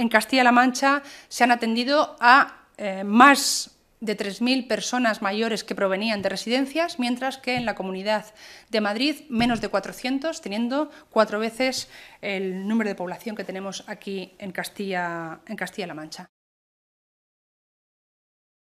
en Castilla-La Mancha se han atendido a eh, más de 3.000 personas mayores que provenían de residencias, mientras que en la Comunidad de Madrid menos de 400, teniendo cuatro veces el número de población que tenemos aquí en Castilla-La en Mancha.